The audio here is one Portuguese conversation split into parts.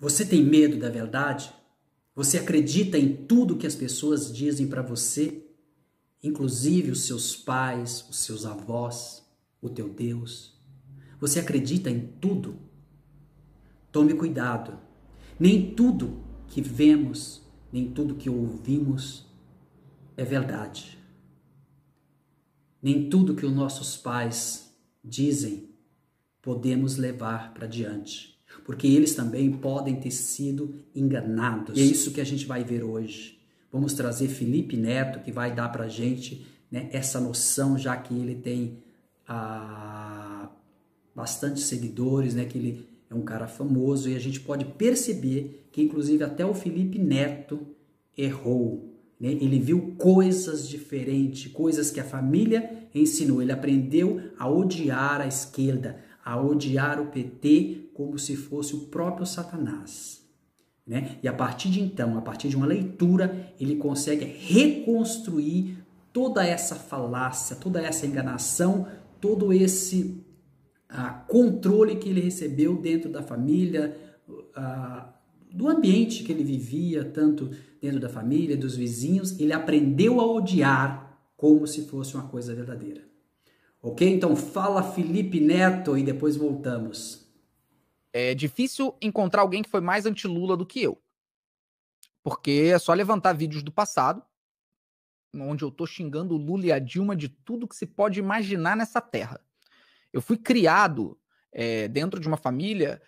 Você tem medo da verdade? Você acredita em tudo que as pessoas dizem para você, inclusive os seus pais, os seus avós, o teu Deus? Você acredita em tudo? Tome cuidado. Nem tudo que vemos, nem tudo que ouvimos é verdade. Nem tudo que os nossos pais dizem podemos levar para diante porque eles também podem ter sido enganados. E é isso que a gente vai ver hoje. Vamos trazer Felipe Neto, que vai dar para gente né, essa noção, já que ele tem ah, bastante seguidores, né, que ele é um cara famoso e a gente pode perceber que, inclusive, até o Felipe Neto errou. Né? Ele viu coisas diferentes, coisas que a família ensinou. Ele aprendeu a odiar a esquerda, a odiar o PT como se fosse o próprio Satanás. Né? E a partir de então, a partir de uma leitura, ele consegue reconstruir toda essa falácia, toda essa enganação, todo esse ah, controle que ele recebeu dentro da família, ah, do ambiente que ele vivia, tanto dentro da família, dos vizinhos. Ele aprendeu a odiar como se fosse uma coisa verdadeira. Ok? Então fala Felipe Neto e depois voltamos. É difícil encontrar alguém que foi mais anti-Lula do que eu. Porque é só levantar vídeos do passado, onde eu tô xingando o Lula e a Dilma de tudo que se pode imaginar nessa terra. Eu fui criado é, dentro de uma família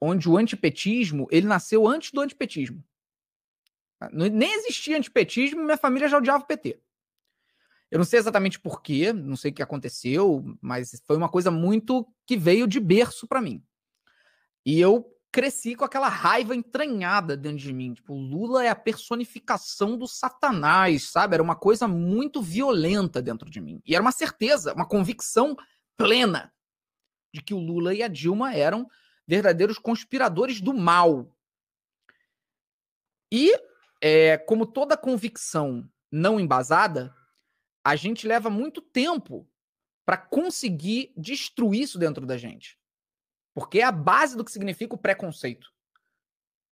onde o antipetismo, ele nasceu antes do antipetismo. Ah, nem existia antipetismo, minha família já odiava o PT. Eu não sei exatamente porquê, não sei o que aconteceu, mas foi uma coisa muito que veio de berço para mim. E eu cresci com aquela raiva entranhada dentro de mim. Tipo, Lula é a personificação do satanás, sabe? Era uma coisa muito violenta dentro de mim. E era uma certeza, uma convicção plena de que o Lula e a Dilma eram verdadeiros conspiradores do mal. E, é, como toda convicção não embasada, a gente leva muito tempo para conseguir destruir isso dentro da gente. Porque é a base do que significa o preconceito.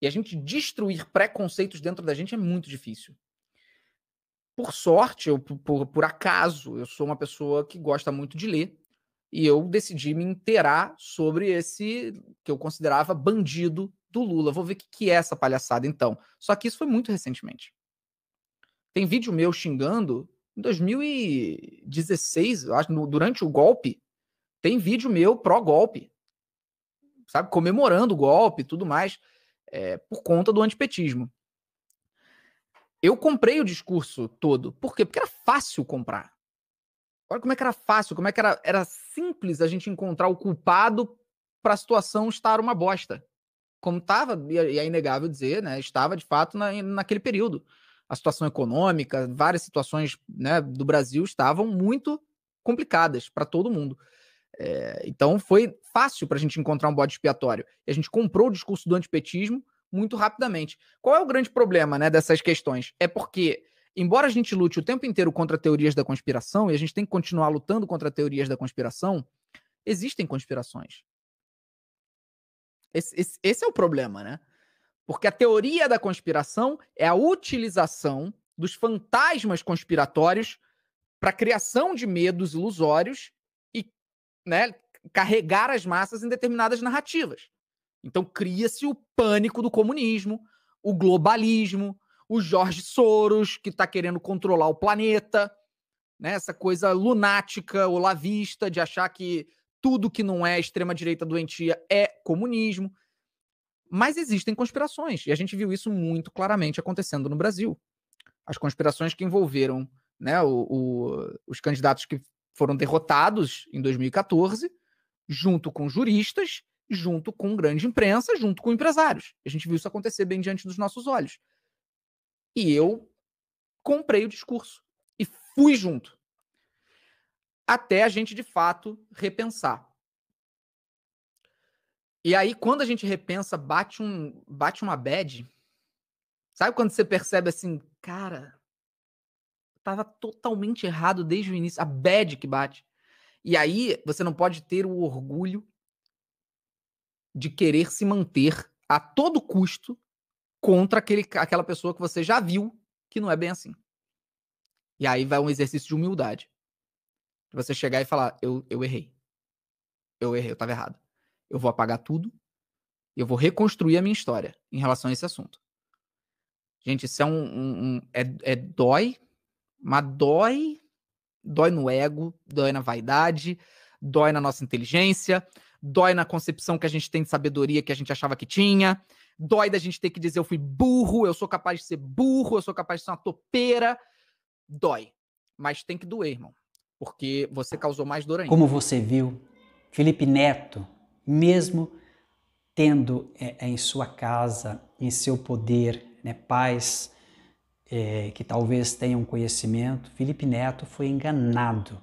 E a gente destruir preconceitos dentro da gente é muito difícil. Por sorte, ou por, por acaso, eu sou uma pessoa que gosta muito de ler e eu decidi me inteirar sobre esse que eu considerava bandido do Lula. Vou ver o que, que é essa palhaçada então. Só que isso foi muito recentemente. Tem vídeo meu xingando em 2016, acho, no, durante o golpe. Tem vídeo meu pró-golpe sabe? Comemorando o golpe e tudo mais, é, por conta do antipetismo. Eu comprei o discurso todo. Por quê? Porque era fácil comprar. Olha como é que era fácil, como é que era, era simples a gente encontrar o culpado para a situação estar uma bosta. Como estava, é, e é inegável dizer, né? Estava de fato na, naquele período. A situação econômica, várias situações né, do Brasil estavam muito complicadas para todo mundo. É, então foi fácil para a gente encontrar um bode expiatório. E a gente comprou o discurso do antipetismo muito rapidamente. Qual é o grande problema né, dessas questões? É porque, embora a gente lute o tempo inteiro contra teorias da conspiração, e a gente tem que continuar lutando contra teorias da conspiração, existem conspirações. Esse, esse, esse é o problema, né? Porque a teoria da conspiração é a utilização dos fantasmas conspiratórios para criação de medos ilusórios né, carregar as massas em determinadas narrativas. Então cria-se o pânico do comunismo, o globalismo, o Jorge Soros, que está querendo controlar o planeta, né? essa coisa lunática, olavista, de achar que tudo que não é extrema-direita doentia é comunismo. Mas existem conspirações, e a gente viu isso muito claramente acontecendo no Brasil. As conspirações que envolveram né, o, o, os candidatos que foram derrotados em 2014, junto com juristas, junto com grande imprensa, junto com empresários. A gente viu isso acontecer bem diante dos nossos olhos. E eu comprei o discurso e fui junto. Até a gente, de fato, repensar. E aí, quando a gente repensa, bate, um, bate uma bad. Sabe quando você percebe assim, cara, tava totalmente errado desde o início. A bad que bate. E aí você não pode ter o orgulho de querer se manter a todo custo contra aquele, aquela pessoa que você já viu que não é bem assim. E aí vai um exercício de humildade. De você chegar e falar: eu, eu errei. Eu errei, eu estava errado. Eu vou apagar tudo e eu vou reconstruir a minha história em relação a esse assunto. Gente, isso é um. um, um é, é dói, mas dói, dói no ego, dói na vaidade, dói na nossa inteligência, dói na concepção que a gente tem de sabedoria que a gente achava que tinha, dói da gente ter que dizer eu fui burro, eu sou capaz de ser burro, eu sou capaz de ser uma topeira. Dói, mas tem que doer, irmão, porque você causou mais dor ainda. Como você viu, Felipe Neto, mesmo tendo é, em sua casa, em seu poder, né, paz é, que talvez tenham conhecimento, Felipe Neto foi enganado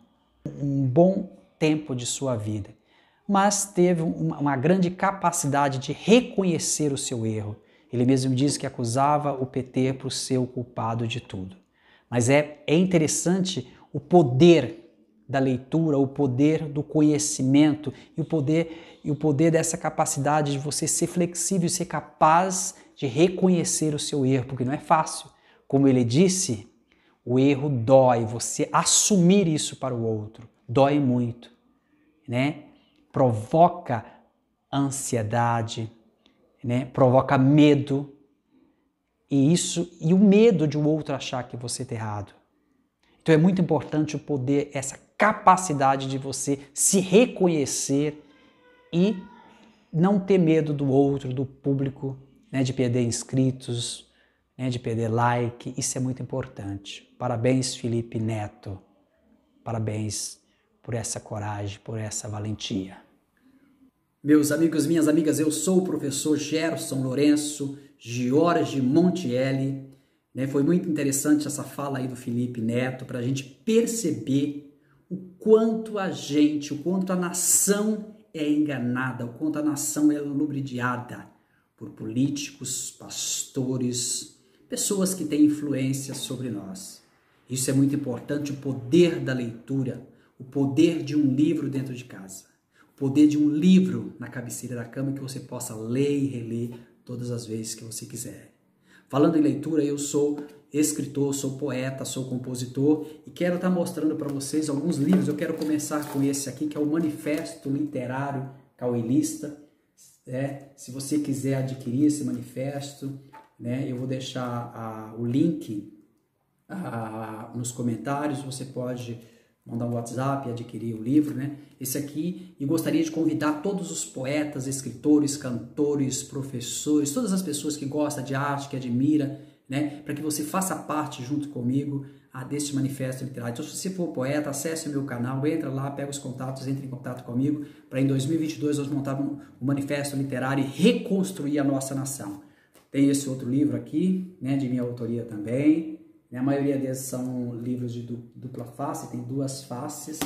um bom tempo de sua vida, mas teve uma, uma grande capacidade de reconhecer o seu erro. Ele mesmo diz que acusava o PT por ser o culpado de tudo. Mas é, é interessante o poder da leitura, o poder do conhecimento e o poder e o poder dessa capacidade de você ser flexível, ser capaz de reconhecer o seu erro, porque não é fácil. Como ele disse, o erro dói, você assumir isso para o outro dói muito, né? Provoca ansiedade, né? Provoca medo. E isso e o medo de o outro achar que você está errado. Então é muito importante o poder, essa capacidade de você se reconhecer e não ter medo do outro, do público, né, de perder inscritos, né, de perder like, isso é muito importante. Parabéns, Felipe Neto. Parabéns por essa coragem, por essa valentia. Meus amigos, minhas amigas, eu sou o professor Gerson Lourenço, Jorge Montielli. Né, foi muito interessante essa fala aí do Felipe Neto para a gente perceber o quanto a gente, o quanto a nação é enganada, o quanto a nação é lubridiada por políticos, pastores, pessoas que têm influência sobre nós. Isso é muito importante, o poder da leitura, o poder de um livro dentro de casa, o poder de um livro na cabeceira da cama que você possa ler e reler todas as vezes que você quiser. Falando em leitura, eu sou escritor, sou poeta, sou compositor e quero estar tá mostrando para vocês alguns livros. Eu quero começar com esse aqui, que é o Manifesto Literário Cauelista. É, se você quiser adquirir esse manifesto, né? Eu vou deixar a, o link a, nos comentários, você pode mandar um WhatsApp, adquirir o livro, né? Esse aqui, e gostaria de convidar todos os poetas, escritores, cantores, professores, todas as pessoas que gostam de arte, que admira, né? Para que você faça parte junto comigo a deste manifesto literário. Então, se você for poeta, acesse o meu canal, entra lá, pega os contatos, entre em contato comigo, para em 2022 nós montarmos um manifesto literário e reconstruir a nossa nação. Tem esse outro livro aqui, né, de minha autoria também. Né, a maioria desses são livros de dupla face, tem duas faces.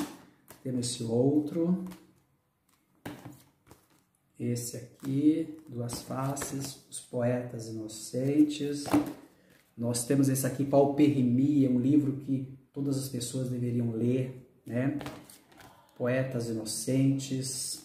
Temos esse outro. Esse aqui, duas faces, os poetas inocentes. Nós temos esse aqui, Pauperrimia, é um livro que todas as pessoas deveriam ler, né? Poetas inocentes,